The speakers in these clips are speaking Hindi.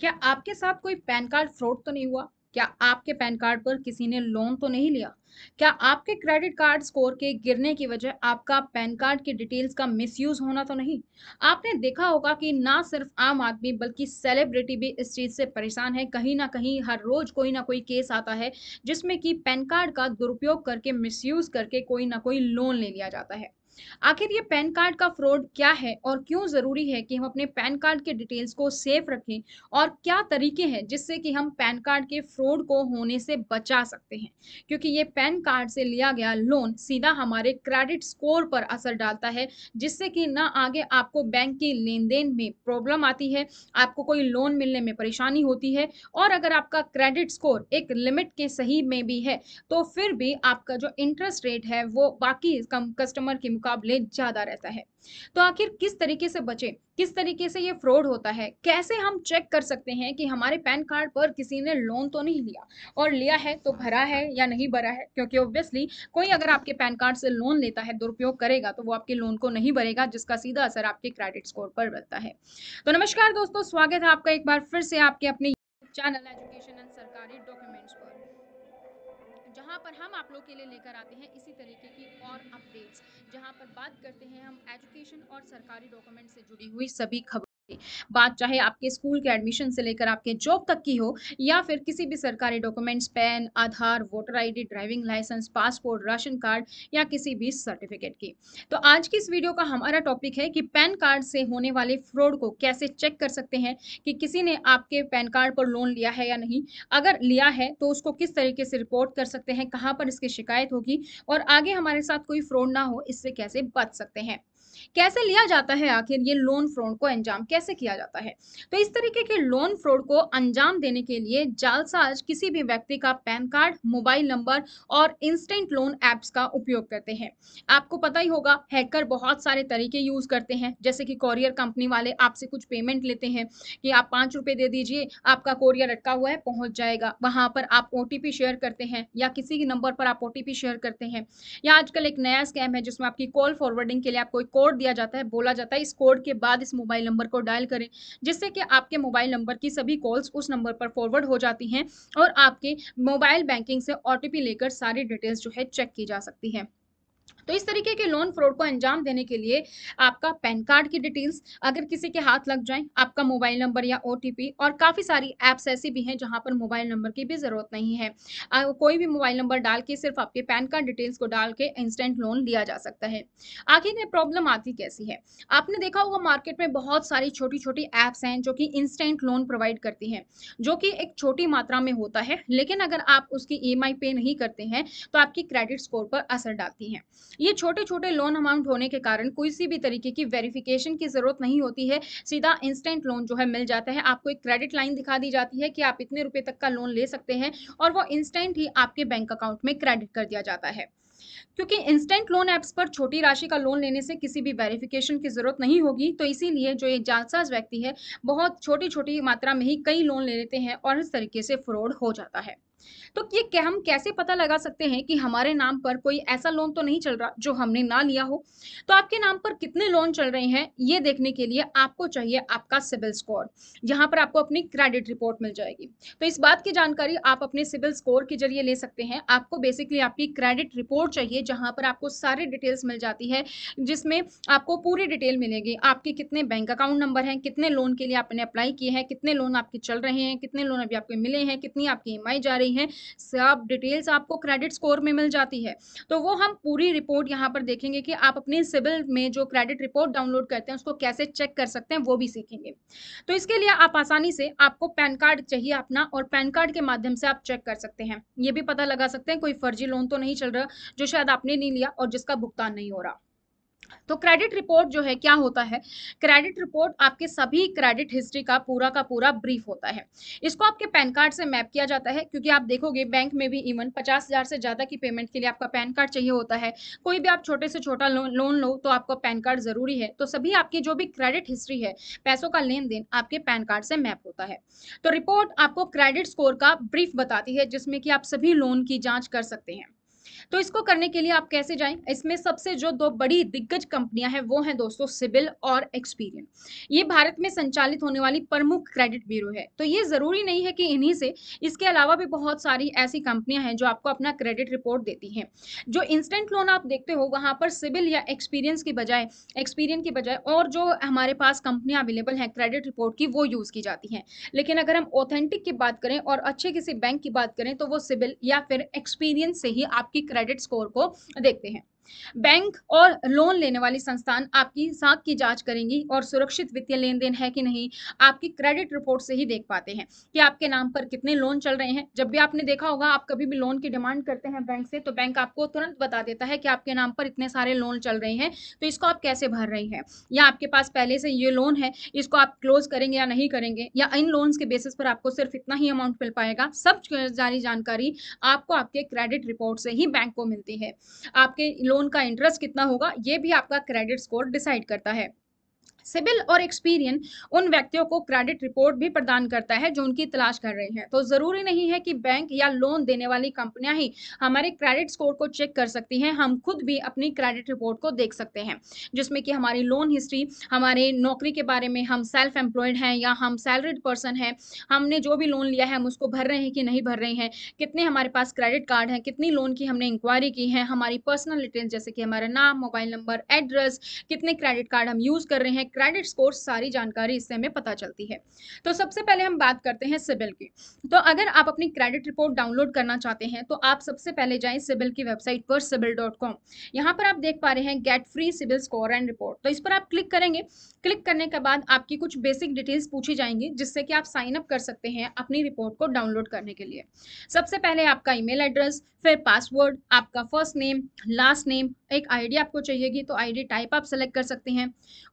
क्या आपके साथ कोई पैन कार्ड फ्रॉड तो नहीं हुआ क्या आपके पैन कार्ड पर किसी ने लोन तो नहीं लिया क्या आपके क्रेडिट कार्ड स्कोर के गिरने की वजह आपका पैन कार्ड की डिटेल्स का मिसयूज होना तो नहीं आपने देखा होगा कि ना सिर्फ आम आदमी बल्कि सेलिब्रिटी भी इस चीज़ से परेशान है कहीं ना कहीं हर रोज कोई ना कोई केस आता है जिसमें कि पैन कार्ड का दुरुपयोग करके मिसयूज करके कोई ना कोई लोन ले लिया जाता है आखिर ये पैन कार्ड का फ्रॉड क्या है और क्यों ज़रूरी है कि हम अपने पैन कार्ड के डिटेल्स को सेफ रखें और क्या तरीके हैं जिससे कि हम पैन कार्ड के फ्रॉड को होने से बचा सकते हैं क्योंकि ये पैन कार्ड से लिया गया लोन सीधा हमारे क्रेडिट स्कोर पर असर डालता है जिससे कि ना आगे आपको बैंक की लेन देन में प्रॉब्लम आती है आपको कोई लोन मिलने में परेशानी होती है और अगर आपका क्रेडिट स्कोर एक लिमिट के सही में भी है तो फिर भी आपका जो इंटरेस्ट रेट है वो बाकी कस्टमर के मुकाबले ज़्यादा रहता है तो आखिर किस तरीके से बचे किस तरीके से ये फ्रॉड होता है कैसे हम चेक कर सकते हैं कि हमारे पैन कार्ड पर किसी ने लोन तो नहीं लिया और लिया है तो भरा है या नहीं भरा है क्योंकि ऑब्वियसली कोई अगर आपके पैन कार्ड से लोन लेता है दुरुपयोग करेगा तो वो आपके लोन को नहीं भरेगा जिसका सीधा असर आपके क्रेडिट स्कोर पर बढ़ता है तो नमस्कार दोस्तों स्वागत है आपका एक बार फिर से आपके अपने चैनल एजुकेशन एंड सरकारी डॉक्टर पर हम आप लोग के लिए लेकर आते हैं इसी तरीके की और अपडेट्स जहाँ पर बात करते हैं हम एजुकेशन और सरकारी डॉक्यूमेंट से जुड़ी हुई सभी खबर बात चाहे आपके स्कूल के एडमिशन से लेकर आपके जॉब तक की हो या फिर किसी भी सरकारी documents PAN Aadhaar voter ID driving licence passport ration card या किसी भी सर्टिफिकेट की तो आज की इस वीडियो का हमारा टॉपिक है कि पैन कार्ड से होने वाले फ्रॉड को कैसे चेक कर सकते हैं कि किसी ने आपके पैन कार्ड पर लोन लिया है या नहीं अगर लिया है तो उसको किस तरीके से रिपोर्ट कर सकते हैं कहाँ पर इसकी शिकायत होगी और आगे हमारे साथ कोई फ्रॉड ना हो इससे कैसे बच सकते हैं कैसे लिया जाता है आखिर ये लोन फ्रॉड को अंजाम कैसे किया जाता है तो इस तरीके के लोन फ्रॉड को अंजाम देने के लिए जालसाज किसी भी व्यक्ति का पैन कार्ड मोबाइल नंबर और इंस्टेंट लोन एप्स का उपयोग करते हैं आपको पता ही होगा हैकर बहुत सारे तरीके यूज करते हैं जैसे कि कॉरियर कंपनी वाले आपसे कुछ पेमेंट लेते हैं कि आप पाँच रुपये दे दीजिए आपका कोरियर अटका हुआ है पहुंच जाएगा वहां पर आप ओ शेयर करते हैं या किसी नंबर पर आप ओ शेयर करते हैं या आजकल एक नया स्कैम है जिसमें आपकी कॉल फॉरवर्डिंग के लिए आपको कॉल कोड दिया जाता है बोला जाता है इस कोड के बाद इस मोबाइल नंबर को डायल करें जिससे कि आपके मोबाइल नंबर की सभी कॉल्स उस नंबर पर फॉरवर्ड हो जाती हैं और आपके मोबाइल बैंकिंग से ओ लेकर सारी डिटेल्स जो है चेक की जा सकती है तो इस तरीके के लोन फ्रॉड को अंजाम देने के लिए आपका पैन कार्ड की डिटेल्स अगर किसी के हाथ लग जाए आपका मोबाइल नंबर या ओ और काफ़ी सारी ऐप्स ऐसी भी हैं जहाँ पर मोबाइल नंबर की भी ज़रूरत नहीं है कोई भी मोबाइल नंबर डाल के सिर्फ आपके पैन कार्ड डिटेल्स को डाल के इंस्टेंट लोन लिया जा सकता है आखिर में प्रॉब्लम आती कैसी है आपने देखा होगा मार्केट में बहुत सारी छोटी छोटी ऐप्स हैं जो कि इंस्टेंट लोन प्रोवाइड करती हैं जो कि एक छोटी मात्रा में होता है लेकिन अगर आप उसकी ई e पे नहीं करते हैं तो आपकी क्रेडिट स्कोर पर असर डालती हैं ये छोटे छोटे लोन अमाउंट होने के कारण किसी भी तरीके की वेरिफिकेशन की ज़रूरत नहीं होती है सीधा इंस्टेंट लोन जो है मिल जाता है आपको एक क्रेडिट लाइन दिखा दी जाती है कि आप इतने रुपए तक का लोन ले सकते हैं और वो इंस्टेंट ही आपके बैंक अकाउंट में क्रेडिट कर दिया जाता है क्योंकि इंस्टेंट लोन ऐप्स पर छोटी राशि का लोन लेने से किसी भी वेरिफिकेशन की ज़रूरत नहीं होगी तो इसीलिए जो ये जालसाज व्यक्ति है बहुत छोटी छोटी मात्रा में ही कई लोन ले लेते हैं और इस तरीके से फ्रॉड हो जाता है तो ये क्या हम कैसे पता लगा सकते हैं कि हमारे नाम पर कोई ऐसा लोन तो नहीं चल रहा जो हमने ना लिया हो तो आपके नाम पर कितने लोन चल रहे हैं ये देखने के लिए आपको चाहिए आपका सिविल स्कोर यहाँ पर आपको अपनी क्रेडिट रिपोर्ट मिल जाएगी तो इस बात की जानकारी आप अपने सिविल स्कोर के जरिए ले सकते हैं आपको बेसिकली आपकी क्रेडिट रिपोर्ट चाहिए जहाँ पर आपको सारी डिटेल्स मिल जाती है जिसमें आपको पूरी डिटेल मिलेगी आपके कितने बैंक अकाउंट नंबर हैं कितने लोन के लिए आपने अप्लाई किए हैं कितने लोन आपके चल रहे हैं कितने लोन अभी आपके मिले हैं कितनी आपकी ई e जा रही है हैं सब डिटेल्स आपको क्रेडिट स्कोर में मिल जाती है तो वो हम पूरी रिपोर्ट यहाँ पर देखेंगे कि आप अपने सिविल में जो क्रेडिट रिपोर्ट डाउनलोड करते हैं उसको कैसे चेक कर सकते हैं वो भी सीखेंगे तो इसके लिए आप आसानी से आपको पैन कार्ड चाहिए अपना और पैन कार्ड के माध्यम से आप चेक कर सकते हैं ये भी पता लगा सकते हैं कोई फर्जी लोन तो नहीं चल रहा जो शायद आपने नहीं लिया और जिसका भुगतान नहीं हो रहा तो क्रेडिट रिपोर्ट जो है क्या होता है क्रेडिट रिपोर्ट आपके सभी क्रेडिट हिस्ट्री का पूरा का पूरा ब्रीफ होता है इसको आपके पैन कार्ड से मैप किया जाता है क्योंकि आप देखोगे बैंक में भी इवन पचास हज़ार से ज़्यादा की पेमेंट के लिए आपका पैन कार्ड चाहिए होता है कोई भी आप छोटे से छोटा लोन लोन लो तो आपका पैन कार्ड ज़रूरी है तो सभी आपकी जो भी क्रेडिट हिस्ट्री है पैसों का लेन देन आपके पैन कार्ड से मैप होता है तो रिपोर्ट आपको क्रेडिट स्कोर का ब्रीफ बताती है जिसमें कि आप सभी लोन की जाँच कर सकते हैं तो इसको करने के लिए आप कैसे जाएं इसमें सबसे जो दो बड़ी दिग्गज कंपनियां हैं वो हैं दोस्तों सिबिल और एक्सपीरियन ये भारत में संचालित होने वाली प्रमुख क्रेडिट ब्यूरो है तो ये ज़रूरी नहीं है कि इन्हीं से इसके अलावा भी बहुत सारी ऐसी कंपनियां हैं जो आपको अपना क्रेडिट रिपोर्ट देती हैं जो इंस्टेंट लोन आप देखते हो वहाँ पर सिबिल या एक्सपीरियंस की बजाय एक्सपीरियंस की बजाय और जो हमारे पास कंपनियाँ अवेलेबल हैं क्रेडिट रिपोर्ट की वो यूज़ की जाती हैं लेकिन अगर हम ऑथेंटिक की बात करें और अच्छे किसी बैंक की बात करें तो वो सिबिल या फिर एक्सपीरियंस से ही आपकी क्रेडिट स्कोर को देखते हैं बैंक और लोन लेने वाली संस्थान आपकी साख की जांच करेंगी और सुरक्षित वित्तीय लेन देन है कि नहीं आपकी क्रेडिट रिपोर्ट से ही देख पाते हैं कि आपके नाम पर कितने लोन चल रहे हैं जब भी आपने देखा होगा आप कभी भी लोन की डिमांड करते हैं बैंक से तो बैंक आपको तुरंत बता देता है कि आपके नाम पर इतने सारे लोन चल रहे हैं तो इसको आप कैसे भर रही हैं या आपके पास पहले से ये लोन है इसको आप क्लोज करेंगे या नहीं करेंगे या इन लोन के बेसिस पर आपको सिर्फ इतना ही अमाउंट मिल पाएगा सब जारी जानकारी आपको आपके क्रेडिट रिपोर्ट से ही बैंक को मिलती है आपके लोन लोन का इंटरेस्ट कितना होगा ये भी आपका क्रेडिट स्कोर डिसाइड करता है सिविल और एक्सपीरियन उन व्यक्तियों को क्रेडिट रिपोर्ट भी प्रदान करता है जो उनकी तलाश कर रहे हैं तो जरूरी नहीं है कि बैंक या लोन देने वाली कंपनियां ही हमारे क्रेडिट स्कोर को चेक कर सकती हैं हम खुद भी अपनी क्रेडिट रिपोर्ट को देख सकते हैं जिसमें कि हमारी लोन हिस्ट्री हमारे नौकरी के बारे में हम सेल्फ एम्प्लॉयड हैं या हम सैलरीड पर्सन हैं हमने जो भी लोन लिया है हम उसको भर रहे हैं कि नहीं भर रहे हैं कितने हमारे पास क्रेडिट कार्ड हैं कितनी लोन की हमने इंक्वायरी की है हमारी पर्सनल डिटेल्स जैसे कि हमारा नाम मोबाइल नंबर एड्रेस कितने क्रेडिट कार्ड हम यूज़ कर रहे हैं क्रेडिट स्कोर सारी जानकारी इससे हमें पता चलती है तो सबसे पहले हम बात करते हैं सिबिल की तो अगर आप अपनी क्रेडिट रिपोर्ट डाउनलोड करना चाहते हैं तो आप सबसे पहले जाएं सिबिल की वेबसाइट पर सिबिल डॉट कॉम यहाँ पर आप देख पा रहे हैं get free CIBIL score and report तो इस पर आप क्लिक करेंगे क्लिक करने के बाद आपकी कुछ बेसिक डिटेल्स पूछी जाएंगी जिससे कि आप साइन अप कर सकते हैं अपनी रिपोर्ट को डाउनलोड करने के लिए सबसे पहले आपका ईमेल एड्रेस फिर पासवर्ड आपका फर्स्ट नेम लास्ट नेम एक आईडी आपको चाहिएगी तो आईडी टाइप आप सेलेक्ट कर सकते हैं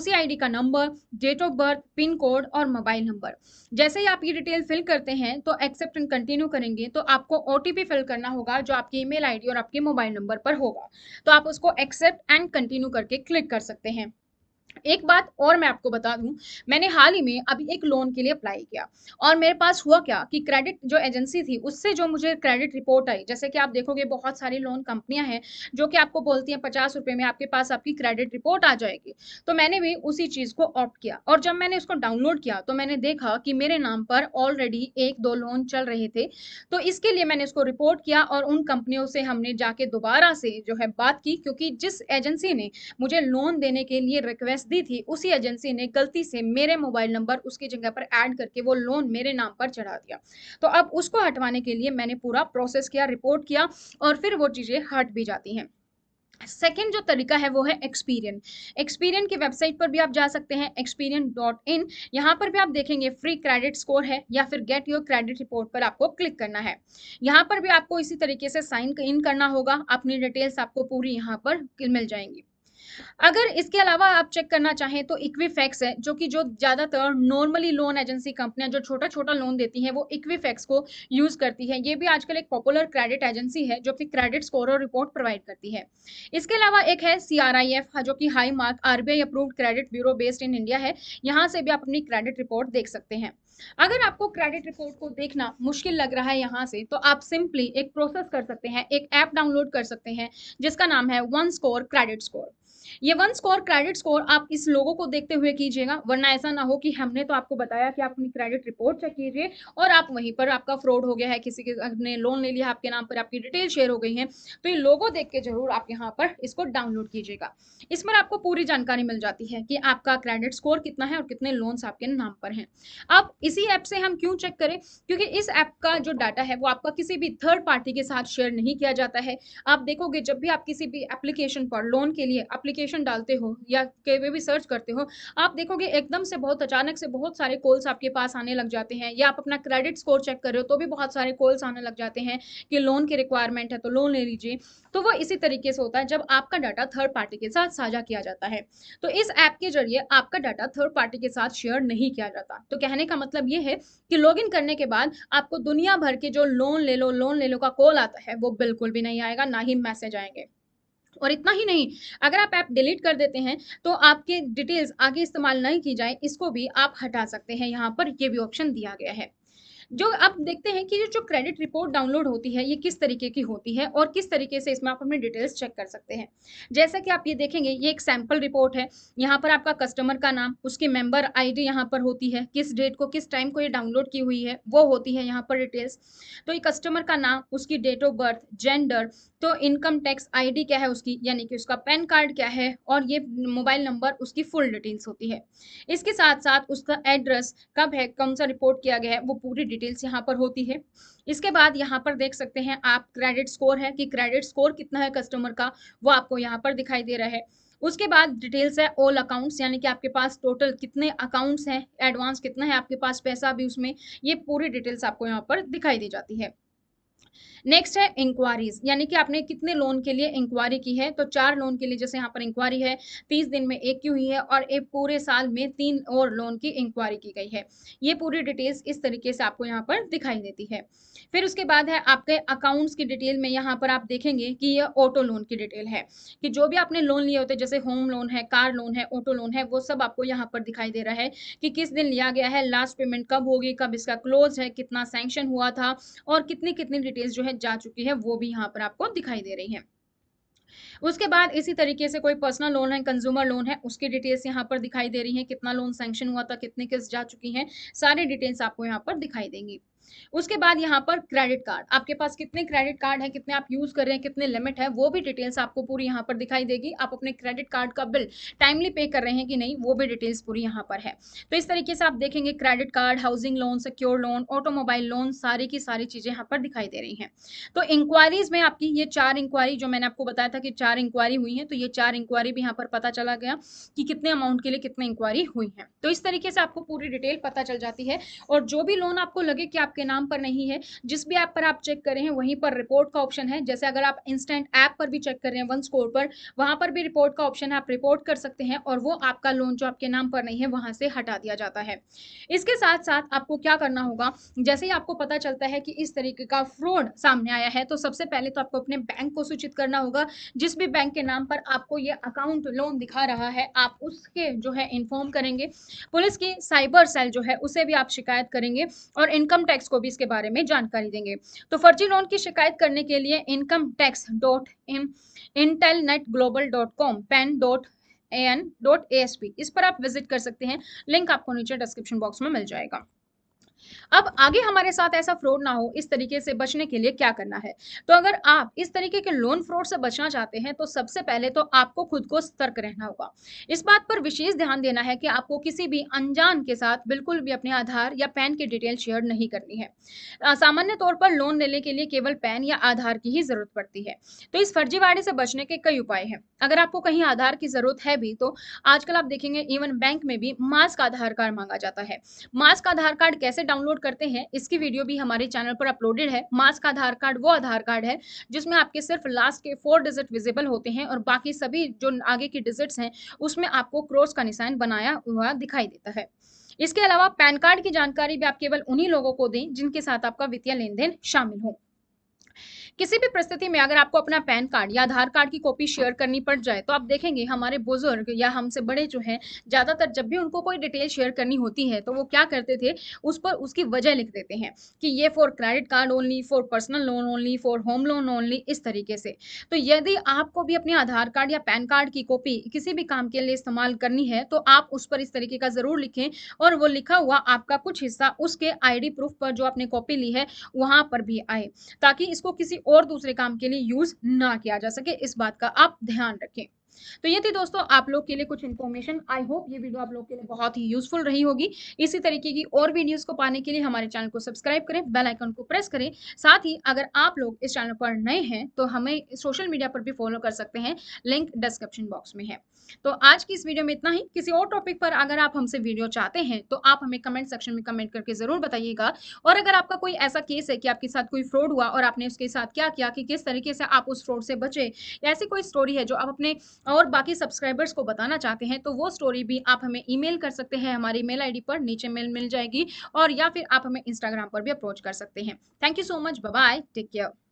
उसी आईडी का number date of birth pin code और मोबाइल नंबर जैसे ही आप ये डिटेल फिल करते हैं तो एक्सेप्ट एंड कंटिन्यू करेंगे तो आपको ओ फिल करना होगा जो आपकी ईमेल आईडी और आपके मोबाइल नंबर पर होगा तो आप उसको एक्सेप्ट एंड कंटिन्यू करके क्लिक कर सकते हैं एक बात और मैं आपको बता दूं मैंने हाल ही में अभी एक लोन के लिए अप्लाई किया और मेरे पास हुआ क्या कि क्रेडिट जो एजेंसी थी उससे जो मुझे क्रेडिट रिपोर्ट आई जैसे कि आप देखोगे बहुत सारी लोन कंपनियां हैं जो कि आपको बोलती हैं पचास रुपये में आपके पास आपकी क्रेडिट रिपोर्ट आ जाएगी तो मैंने भी उसी चीज़ को ऑप्ट किया और जब मैंने उसको डाउनलोड किया तो मैंने देखा कि मेरे नाम पर ऑलरेडी एक दो लोन चल रहे थे तो इसके लिए मैंने उसको रिपोर्ट किया और उन कंपनियों से हमने जाके दोबारा से जो है बात की क्योंकि जिस एजेंसी ने मुझे लोन देने के लिए रिक्वेस्ट दरख्वास्त दी थी उसी एजेंसी ने गलती से मेरे मोबाइल नंबर उसकी जगह पर ऐड करके वो लोन मेरे नाम पर चढ़ा दिया तो अब उसको हटवाने के लिए मैंने पूरा प्रोसेस किया रिपोर्ट किया और फिर वो चीज़ें हट भी जाती हैं सेकेंड जो तरीका है वो है एक्सपीरियन एक्सपीरियन की वेबसाइट पर भी आप जा सकते हैं एक्सपीरियन डॉट इन यहाँ पर भी आप देखेंगे फ्री क्रेडिट स्कोर है या फिर गेट योर क्रेडिट रिपोर्ट पर आपको क्लिक करना है यहाँ पर भी आपको इसी तरीके से साइन इन करना होगा अपनी डिटेल्स आपको पूरी यहाँ पर मिल जाएंगी अगर इसके अलावा आप चेक करना चाहें तो इक्विफैक्स है जो कि जो ज़्यादातर नॉर्मली लोन एजेंसी कंपनियां जो छोटा छोटा लोन देती हैं वो इक्विफैक्स को यूज़ करती है ये भी आजकल एक पॉपुलर क्रेडिट एजेंसी है जो कि क्रेडिट स्कोर और रिपोर्ट प्रोवाइड करती है इसके अलावा एक है सी हाँ, जो कि High Mark RBI approved credit bureau based in India है यहाँ से भी आप अपनी क्रेडिट रिपोर्ट देख सकते हैं अगर आपको क्रेडिट रिपोर्ट को देखना मुश्किल लग रहा है यहाँ से तो आप सिंपली एक प्रोसेस कर सकते हैं एक ऐप डाउनलोड कर सकते हैं जिसका नाम है वन स्कोर क्रेडिट स्कोर ये वन स्कोर क्रेडिट स्कोर आप इस लोगों को देखते हुए कीजिएगा वरना ऐसा ना हो कि हमने तो आपको बताया कि आप अपनी क्रेडिट रिपोर्ट चेक कीजिए और आप वहीं पर आपका फ्रॉड हो गया है किसी के ने लोन ले लिया आपके नाम पर आपकी डिटेल शेयर हो गई है तो ये लोगो देख के जरूर आप यहाँ पर इसको डाउनलोड कीजिएगा इस पर आपको पूरी जानकारी मिल जाती है कि आपका क्रेडिट स्कोर कितना है और कितने लोन्स आपके नाम पर हैं अब इसी ऐप से हम क्यों चेक करें क्योंकि इस ऐप का जो डाटा है वो आपका किसी भी थर्ड पार्टी के साथ शेयर नहीं किया जाता है आप देखोगे जब भी आप किसी भी एप्लीकेशन पर लोन के लिए एप्लीकेशन डालते हो या कहीं भी सर्च करते हो आप देखोगे एकदम से बहुत अचानक से बहुत सारे कॉल्स आपके पास आने लग जाते हैं या आप अपना क्रेडिट स्कोर चेक कर रहे हो तो भी बहुत सारे कॉल्स आने लग जाते हैं कि लोन की रिक्वायरमेंट है तो लोन ले लीजिए तो वो इसी तरीके से होता है जब आपका डाटा थर्ड पार्टी के साथ साझा किया जाता है तो इस ऐप के जरिए आपका डाटा थर्ड पार्टी के साथ शेयर नहीं किया जाता तो कहने का मतलब ये है कि लॉग करने के बाद आपको दुनिया भर के जो लोन ले लो लोन ले लो का कॉल आता है वो बिल्कुल भी नहीं आएगा ना ही मैसेज आएंगे और इतना ही नहीं अगर आप ऐप डिलीट कर देते हैं तो आपके डिटेल्स आगे इस्तेमाल नहीं की जाए इसको भी आप हटा सकते हैं यहाँ पर ये भी ऑप्शन दिया गया है जो आप देखते हैं कि जो क्रेडिट रिपोर्ट डाउनलोड होती है ये किस तरीके की होती है और किस तरीके से इसमें आप अपनी डिटेल्स चेक कर सकते हैं जैसा कि आप ये देखेंगे ये एक सैम्पल रिपोर्ट है यहाँ पर आपका कस्टमर का नाम उसकी मेंबर आई डी पर होती है किस डेट को किस टाइम को ये डाउनलोड की हुई है वो होती है यहाँ पर डिटेल्स तो ये कस्टमर का नाम उसकी डेट ऑफ बर्थ जेंडर तो इनकम टैक्स आईडी क्या है उसकी यानी कि उसका पैन कार्ड क्या है और ये मोबाइल नंबर उसकी फुल डिटेल्स होती है इसके साथ साथ उसका एड्रेस कब है कौन सा रिपोर्ट किया गया है वो पूरी डिटेल्स यहाँ पर होती है इसके बाद यहाँ पर देख सकते हैं आप क्रेडिट स्कोर है कि क्रेडिट स्कोर कितना है कस्टमर का वो आपको यहाँ पर दिखाई दे रहा है उसके बाद डिटेल्स है ऑल अकाउंट्स यानी कि आपके पास टोटल कितने अकाउंट्स हैं एडवांस कितना है आपके पास पैसा भी उसमें ये पूरी डिटेल्स आपको यहाँ पर दिखाई दी जाती है नेक्स्ट है इंक्वायरीज यानी कि आपने कितने लोन के लिए इंक्वायरी की है तो चार लोन के लिए जैसे यहाँ पर इंक्वायरी है तीस दिन में एक की हुई है और एक पूरे साल में तीन और लोन की इंक्वायरी की गई है ये पूरी डिटेल्स इस तरीके से आपको यहाँ पर दिखाई देती है फिर उसके बाद है आपके अकाउंट्स की डिटेल में यहाँ पर आप देखेंगे कि यह ऑटो लोन की डिटेल है कि जो भी आपने लोन लिए होते जैसे होम लोन है कार लोन है ऑटो लोन है वो सब आपको यहाँ पर दिखाई दे रहा है कि किस दिन लिया गया है लास्ट पेमेंट कब होगी कब इसका क्लोज है कितना सैंक्शन हुआ था और कितनी कितनी डिटेल्स जो है जा चुकी है वो भी यहाँ पर आपको दिखाई दे रही है उसके बाद इसी तरीके से कोई पर्सनल लोन है कंज्यूमर लोन है उसकी डिटेल्स यहाँ पर दिखाई दे रही है कितना लोन सेंक्शन हुआ था कितनी किस्त जा चुकी हैं सारी डिटेल्स आपको यहाँ पर दिखाई देंगी उसके बाद यहाँ पर क्रेडिट कार्ड आपके पास कितने क्रेडिट कार्ड हैं कितने आप यूज कर रहे हैं कितने लिमिट है वो भी डिटेल्स आपको पूरी यहाँ पर दिखाई देगी आप अपने क्रेडिट कार्ड का बिल टाइमली पे कर रहे हैं कि नहीं वो भी डिटेल्स पूरी यहाँ पर है तो इस तरीके से आप देखेंगे credit card housing loan secure loan automobile loan सारी की सारी चीजें यहाँ पर दिखाई दे रही हैं तो इंक्वायरीज में आपकी ये चार इंक्वायरी जो मैंने आपको बताया था कि चार इंक्वायरी हुई हैं तो ये चार इंक्वायरी भी यहाँ पर पता चला गया कि कितने अमाउंट के लिए कितने इंक्वायरी हुई हैं तो इस तरीके से आपको पूरी डिटेल पता चल जाती है और जो भी लोन आपको लगे कि आप आपके नाम पर नहीं है जिस भी ऐप पर आप चेक कर रहे हैं वहीं पर रिपोर्ट का ऑप्शन है जैसे अगर आप इंस्टेंट ऐप पर भी चेक कर रहे हैं वन स्कोर पर वहां पर भी रिपोर्ट का ऑप्शन है आप रिपोर्ट कर सकते हैं और वो आपका लोन जो आपके नाम पर नहीं है वहां से हटा दिया जाता है इसके साथ साथ आपको क्या करना होगा जैसे ही आपको पता चलता है कि इस तरीके का फ्रॉड सामने आया है तो सबसे पहले तो आपको अपने बैंक को सूचित करना होगा जिस भी बैंक के नाम पर आपको ये अकाउंट लोन दिखा रहा है आप उसके जो है इन्फॉर्म करेंगे पुलिस की साइबर सेल जो है उसे भी आप शिकायत करेंगे और इनकम टैक्स टैक्स को भी इसके बारे में जानकारी देंगे तो फर्जी लोन की शिकायत करने के लिए income tax dot in intel net global dot com pan dot A N dot A S P इस पर आप विजिट कर सकते हैं लिंक आपको नीचे डिस्क्रिप्शन बॉक्स में मिल जाएगा अब आगे हमारे साथ ऐसा फ्रॉड ना हो इस तरीके से बचने के लिए क्या करना है तो अगर आप इस तरीके के लोन फ्रॉड से बचना चाहते हैं तो सबसे पहले तो आपको खुद को सतर्क रहना होगा इस बात पर विशेष ध्यान देना है कि आपको किसी भी अनजान के साथ बिल्कुल भी अपने आधार या पैन की डिटेल शेयर नहीं करनी है सामान्य तौर पर लोन लेने के लिए केवल पैन या आधार की ही जरूरत पड़ती है तो इस फर्जीवाड़े से बचने के कई उपाय हैं अगर आपको कहीं आधार की जरूरत है भी तो आजकल आप देखेंगे इवन बैंक में भी मास्क आधार कार्ड मांगा जाता है मास्क आधार कार्ड कैसे डाउनलोड करते हैं इसकी वीडियो भी हमारे चैनल पर अपलोडेड है मास्क का आधार कार्ड वो आधार कार्ड है जिसमें आपके सिर्फ लास्ट के फोर डिजिट विजिबल होते हैं और बाकी सभी जो आगे के डिजिट्स हैं उसमें आपको क्रॉस का निशान बनाया हुआ दिखाई देता है इसके अलावा पैन कार्ड की जानकारी भी आप केवल उन्हीं लोगों को दें जिनके साथ आपका वित्तीय लेन देन शामिल हो किसी भी परिस्थिति में अगर आपको अपना पैन कार्ड या आधार कार्ड की कॉपी शेयर करनी पड़ जाए तो आप देखेंगे हमारे बुजुर्ग या हमसे बड़े जो हैं ज़्यादातर जब भी उनको कोई डिटेल शेयर करनी होती है तो वो क्या करते थे उस पर उसकी वजह लिख देते हैं कि ये for credit card only for personal loan only for home loan only इस तरीके से तो यदि आपको भी अपने आधार कार्ड या पैन कार्ड की कॉपी किसी भी काम के लिए इस्तेमाल करनी है तो आप उस पर इस तरीके का ज़रूर लिखें और वो लिखा हुआ आपका कुछ हिस्सा उसके आईडी प्रूफ पर जो आपने कॉपी ली है वहाँ पर भी आए ताकि इसको किसी और दूसरे काम के लिए यूज ना किया जा सके इस बात का आप ध्यान रखें तो ये थी दोस्तों आप लोग के लिए कुछ इन्फॉर्मेशन आई होप ये वीडियो आप लोग के लिए बहुत ही यूजफुल रही होगी इसी तरीके की और भी न्यूज़ को पाने के लिए हमारे चैनल को सब्सक्राइब करें बेल आइकन को प्रेस करें साथ ही अगर आप लोग इस चैनल पर नए हैं तो हमें सोशल मीडिया पर भी फॉलो कर सकते हैं लिंक डिस्क्रिप्शन बॉक्स में है तो आज की इस वीडियो में इतना ही किसी और टॉपिक पर अगर आप हमसे वीडियो चाहते हैं तो आप हमें कमेंट सेक्शन में कमेंट करके ज़रूर बताइएगा और अगर आपका कोई ऐसा केस है कि आपके साथ कोई फ्रॉड हुआ और आपने उसके साथ क्या किया कि किस तरीके से आप उस फ्रॉड से बचे ऐसी कोई स्टोरी है जो आप अपने और बाकी सब्सक्राइबर्स को बताना चाहते हैं तो वो स्टोरी भी आप हमें ईमेल कर सकते हैं हमारी मेल आईडी पर नीचे मेल मिल जाएगी और या फिर आप हमें इंस्टाग्राम पर भी अप्रोच कर सकते हैं thank you so much bye take care